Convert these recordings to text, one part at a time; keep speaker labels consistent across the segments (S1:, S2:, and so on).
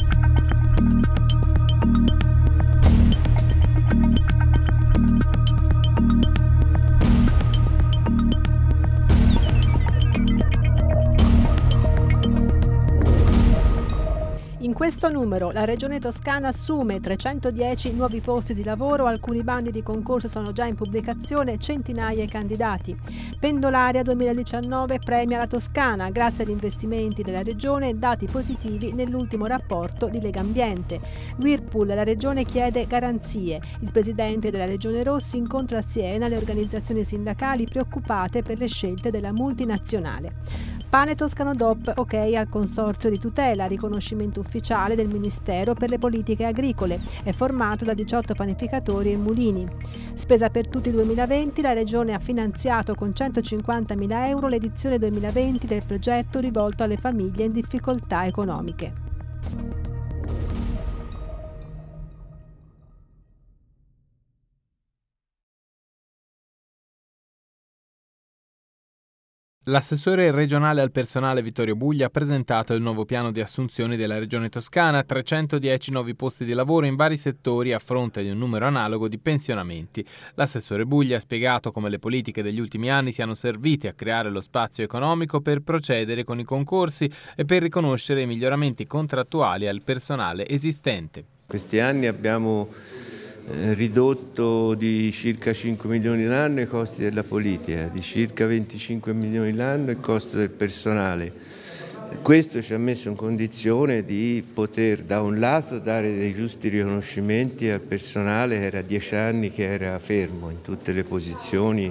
S1: Thank you. In questo numero la Regione Toscana assume 310 nuovi posti di lavoro, alcuni bandi di concorso sono già in pubblicazione, centinaia i candidati. Pendolaria 2019 premia la Toscana grazie agli investimenti della Regione e dati positivi nell'ultimo rapporto di Lega Ambiente. Whirlpool, la Regione chiede garanzie. Il Presidente della Regione Rossi incontra a Siena le organizzazioni sindacali preoccupate per le scelte della multinazionale. Pane Toscano DOP ok al consorzio di tutela, riconoscimento ufficiale del Ministero per le politiche agricole. È formato da 18 panificatori e mulini. Spesa per tutti 2020, la Regione ha finanziato con 150.000 euro l'edizione 2020 del progetto rivolto alle famiglie in difficoltà economiche. L'assessore regionale al personale Vittorio Buglia ha presentato il nuovo piano di assunzioni della Regione Toscana, 310 nuovi posti di lavoro in vari settori a fronte di un numero analogo di pensionamenti. L'assessore Buglia ha spiegato come le politiche degli ultimi anni siano servite a creare lo spazio economico per procedere con i concorsi e per riconoscere i miglioramenti contrattuali al personale esistente.
S2: Questi anni abbiamo eh, ridotto di circa 5 milioni l'anno i costi della politica, di circa 25 milioni l'anno il costo del personale. Questo ci ha messo in condizione di poter da un lato dare dei giusti riconoscimenti al personale che era dieci anni che era fermo in tutte le posizioni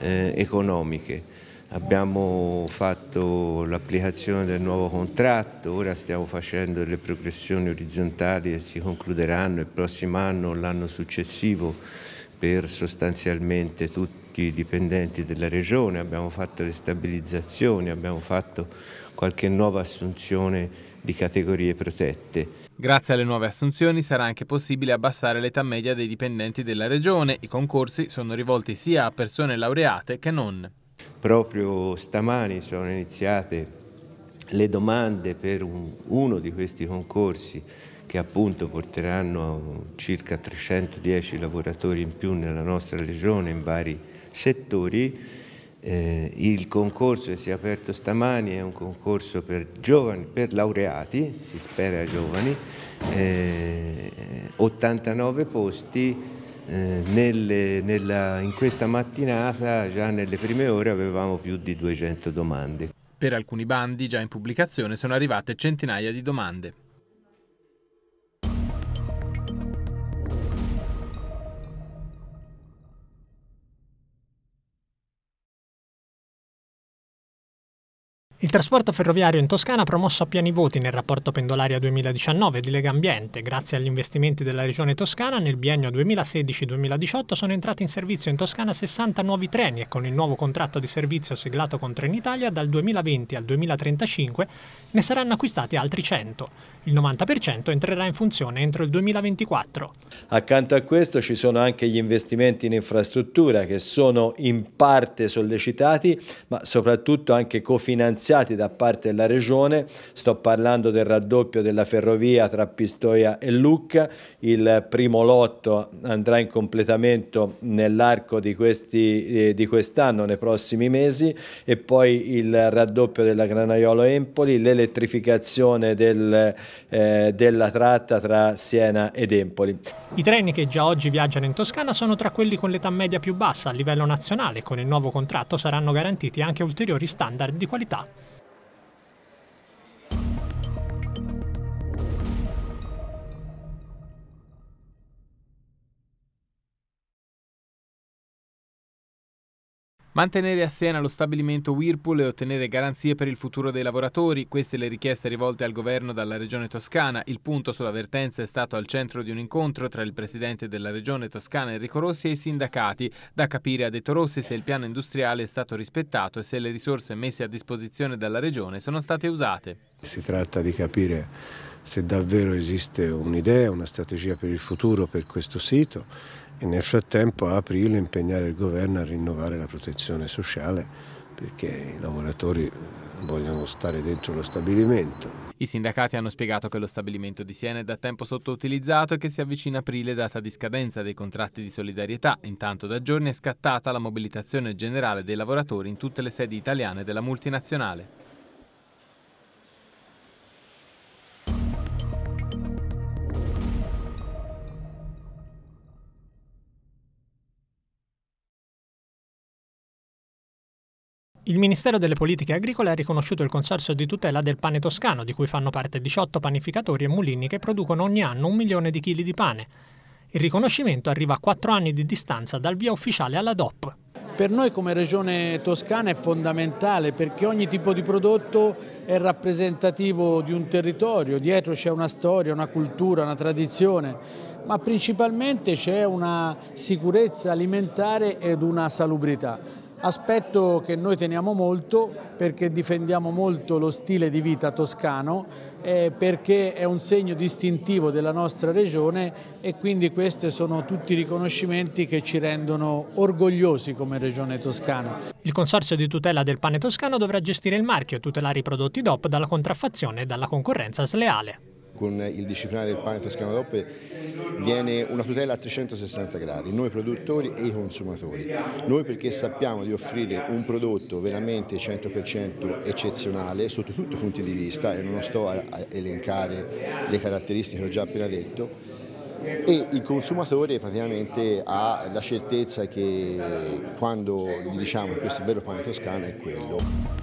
S2: eh, economiche. Abbiamo fatto fatto l'applicazione del nuovo contratto, ora stiamo facendo le progressioni orizzontali e si concluderanno il prossimo anno o l'anno successivo per sostanzialmente tutti i dipendenti della regione, abbiamo fatto le stabilizzazioni, abbiamo fatto qualche nuova assunzione di categorie protette.
S1: Grazie alle nuove assunzioni sarà anche possibile abbassare l'età media dei dipendenti della regione. I concorsi sono rivolti sia a persone laureate che non.
S2: Proprio stamani sono iniziate le domande per un, uno di questi concorsi che appunto porteranno circa 310 lavoratori in più nella nostra regione in vari settori. Eh, il concorso che si è aperto stamani è un concorso per, giovani, per laureati, si spera giovani, eh, 89 posti eh, nelle, nella, in questa mattinata già nelle prime ore avevamo più di 200 domande.
S1: Per alcuni bandi già in pubblicazione sono arrivate centinaia di domande.
S3: Il trasporto ferroviario in Toscana ha promosso a pieni voti nel rapporto pendolaria 2019 di Lega Ambiente. Grazie agli investimenti della Regione Toscana, nel biennio 2016-2018 sono entrati in servizio in Toscana 60 nuovi treni e con il nuovo contratto di servizio siglato con Trenitalia dal 2020 al 2035 ne saranno acquistati altri 100. Il 90% entrerà in funzione entro il 2024.
S2: Accanto a questo ci sono anche gli investimenti in infrastruttura che sono in parte sollecitati ma soprattutto anche cofinanziati iniziati da parte della Regione, sto parlando del raddoppio della ferrovia tra Pistoia e Lucca, il primo lotto andrà in completamento nell'arco di eh, quest'anno, eh, quest nei prossimi mesi e poi il raddoppio della Granaiolo Empoli, l'elettrificazione del, eh, della tratta tra Siena ed Empoli.
S3: I treni che già oggi viaggiano in Toscana sono tra quelli con l'età media più bassa a livello nazionale, con il nuovo contratto saranno garantiti anche ulteriori standard di qualità.
S1: Mantenere a Siena lo stabilimento Whirlpool e ottenere garanzie per il futuro dei lavoratori, queste le richieste rivolte al governo dalla regione toscana. Il punto sulla vertenza è stato al centro di un incontro tra il presidente della regione toscana Enrico Rossi e i sindacati, da capire ha detto Rossi se il piano industriale è stato rispettato e se le risorse messe a disposizione dalla regione sono state usate.
S2: Si tratta di capire se davvero esiste un'idea, una strategia per il futuro per questo sito e nel frattempo a aprile impegnare il governo a rinnovare la protezione sociale perché i lavoratori vogliono stare dentro lo stabilimento.
S1: I sindacati hanno spiegato che lo stabilimento di Siena è da tempo sottoutilizzato e che si avvicina aprile data di scadenza dei contratti di solidarietà. Intanto da giorni è scattata la mobilitazione generale dei lavoratori in tutte le sedi italiane della multinazionale.
S2: Il
S3: Ministero delle Politiche Agricole ha riconosciuto il consorzio di tutela del pane toscano, di cui fanno parte 18 panificatori e mulini che producono ogni anno un milione di chili di pane. Il riconoscimento arriva a quattro anni di distanza dal via ufficiale alla DOP.
S1: Per noi come regione toscana è fondamentale perché ogni tipo di prodotto è rappresentativo di un territorio, dietro c'è una storia, una cultura, una tradizione ma principalmente c'è una sicurezza alimentare ed una salubrità aspetto che noi teniamo molto perché difendiamo molto lo stile di vita toscano, eh, perché è un segno distintivo della nostra regione e quindi questi sono tutti riconoscimenti che ci rendono orgogliosi come regione toscana.
S3: Il Consorzio di tutela del pane toscano dovrà gestire il marchio e tutelare i prodotti DOP dalla contraffazione e dalla concorrenza sleale
S2: con il disciplinare del pane toscano d'oppe viene una tutela a 360 gradi, noi produttori e i consumatori. Noi perché sappiamo di offrire un prodotto veramente
S1: 100% eccezionale sotto tutti i punti di vista e non sto a elencare le caratteristiche che ho già appena detto, e il consumatore praticamente ha la certezza che quando gli diciamo che questo bello pane toscano è quello.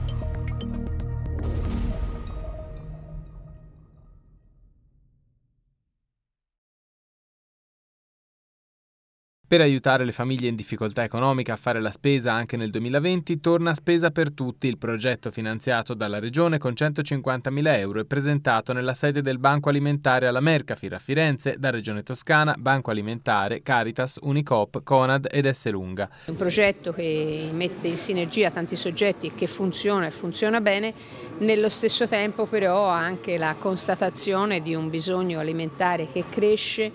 S1: Per aiutare le famiglie in difficoltà economica a fare la spesa anche nel 2020 torna a Spesa per Tutti il progetto finanziato dalla Regione con 150.000 euro e presentato nella sede del Banco Alimentare alla Mercafir a Firenze da Regione Toscana, Banco Alimentare, Caritas, Unicop, Conad ed Esselunga. Un progetto che mette in sinergia tanti soggetti e che funziona e funziona bene, nello stesso tempo però ha anche la constatazione di un bisogno alimentare che cresce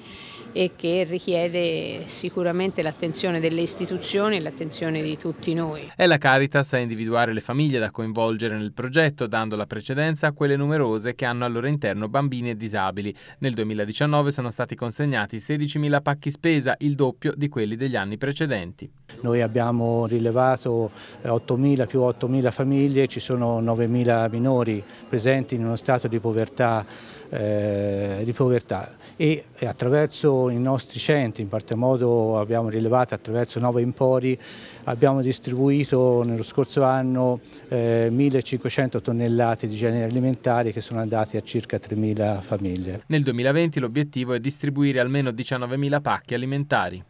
S1: e che richiede sicuramente l'attenzione delle istituzioni e l'attenzione di tutti noi. È la Caritas a individuare le famiglie da coinvolgere nel progetto, dando la precedenza a quelle numerose che hanno al loro interno bambini e disabili. Nel 2019 sono stati consegnati 16.000 pacchi spesa, il doppio di quelli degli anni precedenti.
S3: Noi abbiamo rilevato 8.000 eh, più 8.000 famiglie, ci sono 9.000 minori presenti in uno stato di povertà eh, di povertà e, eh, attraverso i nostri centri, in parte modo abbiamo rilevato attraverso nove Impori, abbiamo distribuito nello scorso anno eh, 1500 tonnellate di generi alimentari che sono andati a circa 3000 famiglie.
S1: Nel 2020 l'obiettivo è distribuire almeno 19.000 pacchi alimentari.